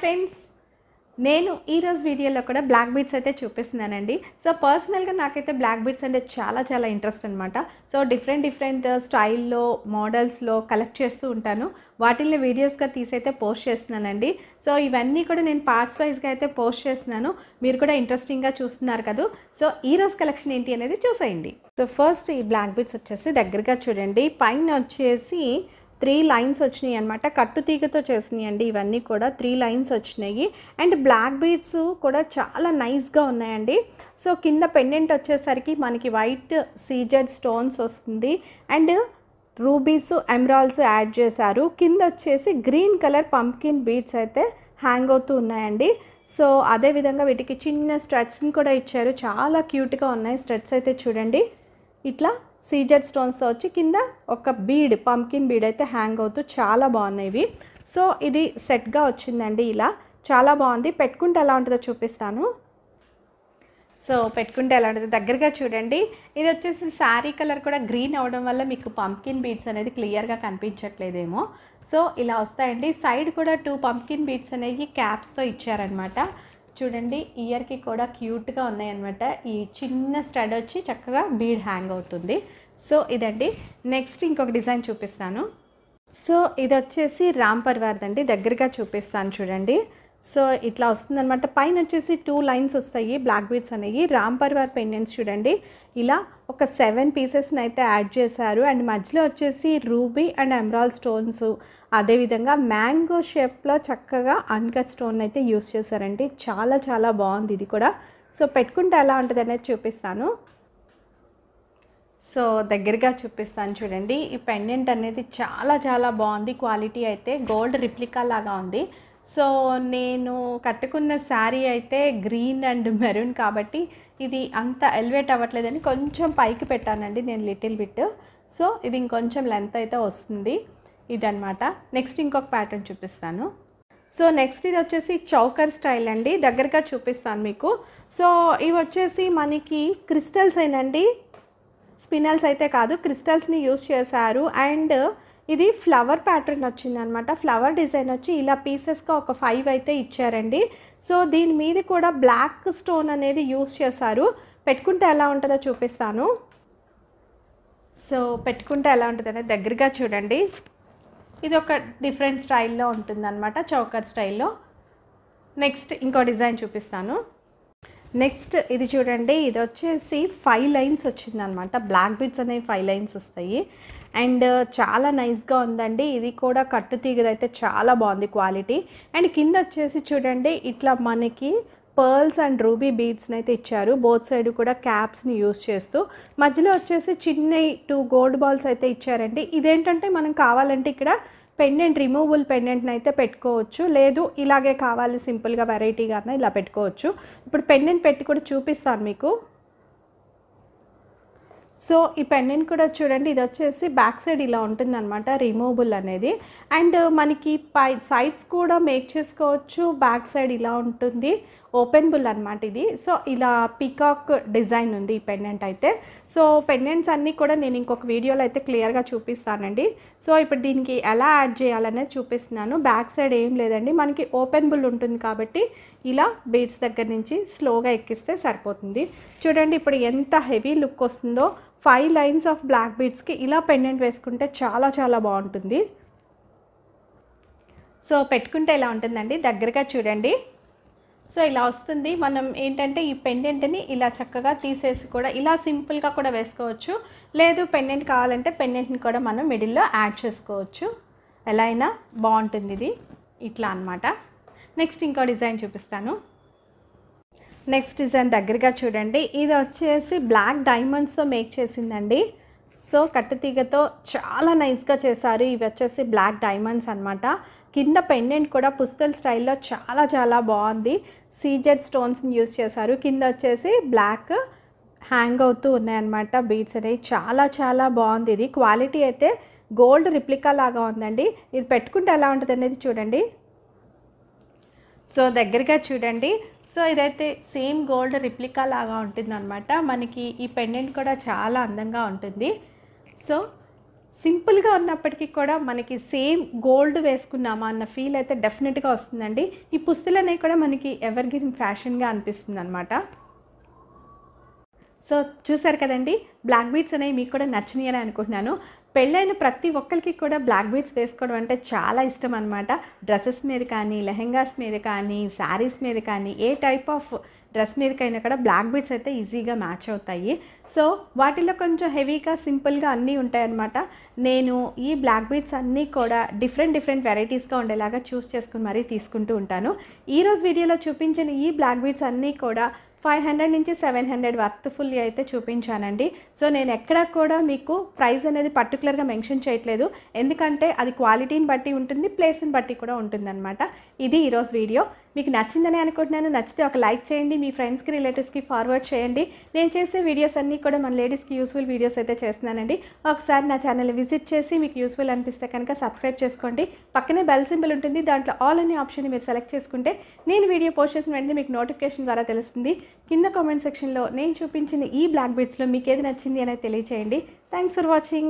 friends నేను ఈరోజు వీడియోలో కూడా బ్లాక్ బీట్స్ అయితే చూపిస్తున్నానండి సో పర్సనల్గా నాకైతే బ్లాక్ బీట్స్ అంటే చాలా చాలా ఇంట్రెస్ట్ అనమాట సో డిఫరెంట్ డిఫరెంట్ స్టైల్లో మోడల్స్లో కలెక్ట్ చేస్తూ ఉంటాను వాటిల్ని వీడియోస్గా తీసైతే పోస్ట్ చేస్తున్నానండి సో ఇవన్నీ కూడా నేను పార్ట్స్ వైజ్గా అయితే పోస్ట్ చేస్తున్నాను మీరు కూడా ఇంట్రెస్టింగ్గా చూస్తున్నారు కదా సో ఈరోజు కలెక్షన్ ఏంటి అనేది చూసేయండి సో ఫస్ట్ ఈ బ్లాక్ బీట్స్ వచ్చేసి దగ్గరగా చూడండి పైన వచ్చేసి త్రీ లైన్స్ వచ్చినాయి అనమాట కట్టు తీగతో చేసినాయండి ఇవన్నీ కూడా త్రీ లైన్స్ వచ్చినాయి అండ్ బ్లాక్ బీడ్స్ కూడా చాలా నైస్గా ఉన్నాయండి సో కింద పెండెంట్ వచ్చేసరికి మనకి వైట్ సీజెడ్ స్టోన్స్ వస్తుంది అండ్ రూబీస్ ఎమరాల్స్ యాడ్ చేశారు కింద వచ్చేసి గ్రీన్ కలర్ పంప్కిన్ బీడ్స్ అయితే హ్యాంగ్ అవుతూ ఉన్నాయండి సో అదేవిధంగా వీటికి చిన్న స్ట్రట్స్ని కూడా ఇచ్చారు చాలా క్యూట్గా ఉన్నాయి స్ట్రట్స్ అయితే చూడండి ఇట్లా సీజర్ స్టోన్స్ వచ్చి కింద ఒక బీడ్ పంకిన్ బీడ్ అయితే హ్యాంగ్ అవుతూ చాలా బాగున్నాయి సో ఇది సెట్గా వచ్చిందండి ఇలా చాలా బాగుంది పెట్టుకుంటే ఎలా ఉంటుందో చూపిస్తాను సో పెట్టుకుంటే ఎలా ఉంటుంది దగ్గరగా చూడండి ఇది వచ్చేసి శారీ కలర్ కూడా గ్రీన్ అవడం వల్ల మీకు పంకిన్ బీడ్స్ అనేది క్లియర్గా కనిపించట్లేదేమో సో ఇలా వస్తాయండి సైడ్ కూడా టూ పంకిన్ బీడ్స్ అనేవి క్యాప్స్తో ఇచ్చారనమాట చూడండి ఇయర్కి కూడా క్యూట్గా ఉన్నాయన్నమాట ఈ చిన్న స్టడ్ వచ్చి చక్కగా బీడ్ హ్యాంగ్ అవుతుంది సో ఇదండి నెక్స్ట్ ఇంకొక డిజైన్ చూపిస్తాను సో ఇది వచ్చేసి రామ్ పర్వార్దండి దగ్గరగా చూపిస్తాను చూడండి సో ఇట్లా అనమాట పైన వచ్చేసి టూ లైన్స్ వస్తాయి బ్లాక్ బీడ్స్ అనేవి రామ్ పర్వార్ పెండెంట్స్ చూడండి ఇలా ఒక సెవెన్ పీసెస్ని అయితే యాడ్ చేశారు అండ్ మధ్యలో వచ్చేసి రూబీ అండ్ ఎమరాల్ స్టోన్స్ అదేవిధంగా మ్యాంగో షేప్లో చక్కగా అన్కట్ స్టోన్ అయితే యూస్ చేశారండి చాలా చాలా బాగుంది ఇది కూడా సో పెట్టుకుంటే ఎలా ఉంటుంది అనేది చూపిస్తాను సో దగ్గరగా చూపిస్తాను చూడండి ఈ పెండెంట్ అనేది చాలా చాలా బాగుంది క్వాలిటీ అయితే గోల్డ్ రిప్లికా లాగా ఉంది సో నేను కట్టుకున్న శారీ అయితే గ్రీన్ అండ్ మెరూన్ కాబట్టి ఇది అంత ఎలివేట్ అవ్వట్లేదని కొంచెం పైకి పెట్టానండి నేను లిటిల్ బిట్ సో ఇది ఇంకొంచెం లెంత్ అయితే వస్తుంది ఇదనమాట నెక్స్ట్ ఇంకొక ప్యాటర్న్ చూపిస్తాను సో నెక్స్ట్ ఇది వచ్చేసి చౌకర్ స్టైల్ అండి దగ్గరగా చూపిస్తాను మీకు సో ఇవి వచ్చేసి మనకి క్రిస్టల్స్ ఏనండి స్పినల్స్ అయితే కాదు క్రిస్టల్స్ని యూస్ చేశారు అండ్ ఇది ఫ్లవర్ ప్యాటర్న్ అనమాట ఫ్లవర్ డిజైన్ వచ్చి ఇలా పీసెస్గా ఒక ఫైవ్ అయితే ఇచ్చారండి సో దీని మీద కూడా బ్లాక్ స్టోన్ అనేది యూస్ చేశారు పెట్టుకుంటే ఎలా ఉంటుందో చూపిస్తాను సో పెట్టుకుంటే ఎలా ఉంటుందనే దగ్గరగా చూడండి ఇది ఒక డిఫరెంట్ స్టైల్లో ఉంటుందన్నమాట చౌకర్ స్టైల్లో నెక్స్ట్ ఇంకో డిజైన్ చూపిస్తాను నెక్స్ట్ ఇది చూడండి ఇది వచ్చేసి ఫైవ్ లైన్స్ వచ్చిందనమాట బ్లాక్ బిట్స్ అనేవి ఫైవ్ లైన్స్ వస్తాయి అండ్ uh, చాలా నైస్గా ఉందండి ఇది కూడా కట్టు తీగదైతే చాలా బాగుంది క్వాలిటీ అండ్ కింద వచ్చేసి చూడండి ఇట్లా మనకి పర్ల్స్ అండ్ రూబీ బీడ్స్ని అయితే ఇచ్చారు బోత్ సైడ్ కూడా క్యాప్స్ని యూస్ చేస్తూ మధ్యలో వచ్చేసి చిన్న టూ గోల్డ్ బాల్స్ అయితే ఇచ్చారండి ఇదేంటంటే మనం కావాలంటే ఇక్కడ పెండెంట్ రిమూవబుల్ పెండెంట్ని అయితే పెట్టుకోవచ్చు లేదు ఇలాగే కావాలి సింపుల్గా వెరైటీగా ఇలా పెట్టుకోవచ్చు ఇప్పుడు పెండెంట్ పెట్టి కూడా చూపిస్తాను మీకు సో ఈ పెండెంట్ కూడా చూడండి ఇది వచ్చేసి బ్యాక్ సైడ్ ఇలా ఉంటుందన్నమాట రిమూవబుల్ అనేది అండ్ మనకి పై సైడ్స్ కూడా మేక్ చేసుకోవచ్చు బ్యాక్ సైడ్ ఇలా ఉంటుంది ఓపెన్బుల్ అనమాట ఇది సో ఇలా పికాక్ డిజైన్ ఉంది ఈ పెండెంట్ అయితే సో పెండెంట్స్ అన్నీ కూడా నేను ఇంకొక వీడియోలో అయితే క్లియర్గా చూపిస్తానండి సో ఇప్పుడు దీనికి ఎలా యాడ్ చేయాలనేది చూపిస్తున్నాను బ్యాక్ సైడ్ ఏం లేదండి మనకి ఓపెన్బుల్ ఉంటుంది కాబట్టి ఇలా బీడ్స్ దగ్గర నుంచి స్లోగా ఎక్కిస్తే సరిపోతుంది చూడండి ఇప్పుడు ఎంత హెవీ లుక్ వస్తుందో ఫైవ్ లైన్స్ ఆఫ్ బ్లాక్ బీడ్స్కి ఇలా పెండెంట్ వేసుకుంటే చాలా చాలా బాగుంటుంది సో పెట్టుకుంటే ఇలా ఉంటుందండి దగ్గరగా చూడండి సో ఇలా వస్తుంది మనం ఏంటంటే ఈ పెండెంట్ని ఇలా చక్కగా తీసేసి కూడా ఇలా సింపుల్గా కూడా వేసుకోవచ్చు లేదు పెండెంట్ కావాలంటే పెండెంట్ని కూడా మనం మిడిల్లో యాడ్ చేసుకోవచ్చు ఎలా అయినా బాగుంటుంది ఇది ఇట్లా అనమాట నెక్స్ట్ ఇంకో డిజైన్ చూపిస్తాను నెక్స్ట్ డిజైన్ దగ్గరగా చూడండి ఇది వచ్చేసి బ్లాక్ డైమండ్స్తో మేక్ చేసిందండి సో కట్టుతీగతో చాలా నైస్గా చేశారు ఇవి వచ్చేసి బ్లాక్ డైమండ్స్ అనమాట కింద పెండెంట్ కూడా పుస్తల్ స్టైల్లో చాలా చాలా బాగుంది సీజెడ్ స్టోన్స్ని యూస్ చేశారు కింద వచ్చేసి బ్లాక్ హ్యాంగ్ అవుతూ ఉన్నాయన్నమాట బీడ్స్ అనేవి చాలా చాలా బాగుంది ఇది క్వాలిటీ అయితే గోల్డ్ రిప్లికా లాగా ఉందండి ఇది పెట్టుకుంటే ఎలా ఉంటుంది అనేది చూడండి సో దగ్గరగా చూడండి సో ఇదైతే సేమ్ గోల్డ్ రిప్లికా లాగా అనమాట మనకి ఈ పెండెంట్ కూడా చాలా అందంగా ఉంటుంది సో సింపుల్గా ఉన్నప్పటికీ కూడా మనకి సేమ్ గోల్డ్ వేసుకున్నామా అన్న ఫీల్ అయితే డెఫినెట్గా వస్తుందండి ఈ పుస్తులనే కూడా మనకి ఎవర్ గ్రీన్ ఫ్యాషన్గా అనిపిస్తుంది అనమాట సో చూసారు కదండి బ్లాక్ బీట్స్ అనేవి మీకు కూడా నచ్చినాయని అనుకుంటున్నాను పెళ్ళైన ప్రతి ఒక్కరికి కూడా బ్లాక్ బీట్స్ వేసుకోవడం అంటే చాలా ఇష్టం అనమాట డ్రెస్సెస్ మీద కానీ లెహెంగాస్ మీద కానీ శారీస్ మీద కానీ ఏ టైప్ ఆఫ్ డ్రెస్ మీదకైనా కూడా బ్లాక్ బీట్స్ అయితే ఈజీగా మ్యాచ్ అవుతాయి సో వాటిలో కొంచెం హెవీగా సింపుల్గా అన్నీ ఉంటాయన్నమాట నేను ఈ బ్లాక్ బీట్స్ అన్నీ కూడా డిఫరెంట్ డిఫరెంట్ వెరైటీస్గా ఉండేలాగా చూస్ చేసుకుని మరీ తీసుకుంటూ ఉంటాను ఈరోజు వీడియోలో చూపించిన ఈ బ్లాక్ బీట్స్ అన్నీ కూడా ఫైవ్ హండ్రెడ్ నుంచి సెవెన్ హండ్రెడ్ వర్త్ ఫుల్ అయితే చూపించానండి సో నేను ఎక్కడ కూడా మీకు ప్రైస్ అనేది పర్టికులర్గా మెన్షన్ చేయట్లేదు ఎందుకంటే అది క్వాలిటీని బట్టి ఉంటుంది ప్లేస్ని బట్టి కూడా ఉంటుందన్నమాట ఇది ఈరోజు వీడియో మీకు నచ్చిందని అనుకుంటున్నాను నచ్చితే ఒక లైక్ చేయండి మీ ఫ్రెండ్స్కి రిలేటివ్స్కి ఫార్వర్డ్ చేయండి నేను చేసే వీడియోస్ అన్నీ కూడా మన లేడీస్కి యూస్ఫుల్ వీడియోస్ అయితే చేస్తున్నానండి ఒకసారి నా ఛానల్ విజిట్ చేసి మీకు యూస్ఫుల్ అనిపిస్తే కనుక సబ్స్క్రైబ్ చేసుకోండి పక్కనే బెల్ సింబల్ ఉంటుంది దాంట్లో ఆల్ అనే ఆప్షన్ మీరు సెలెక్ట్ చేసుకుంటే నేను వీడియో పోస్ట్ చేసిన వెంటనే మీకు నోటిఫికేషన్ ద్వారా తెలుస్తుంది కింద కామెంట్ సెక్షన్లో నేను చూపించిన ఈ బ్లాక్ బెడ్స్లో మీకు ఏది నచ్చింది అనేది తెలియచేయండి థ్యాంక్స్ ఫర్ వాచింగ్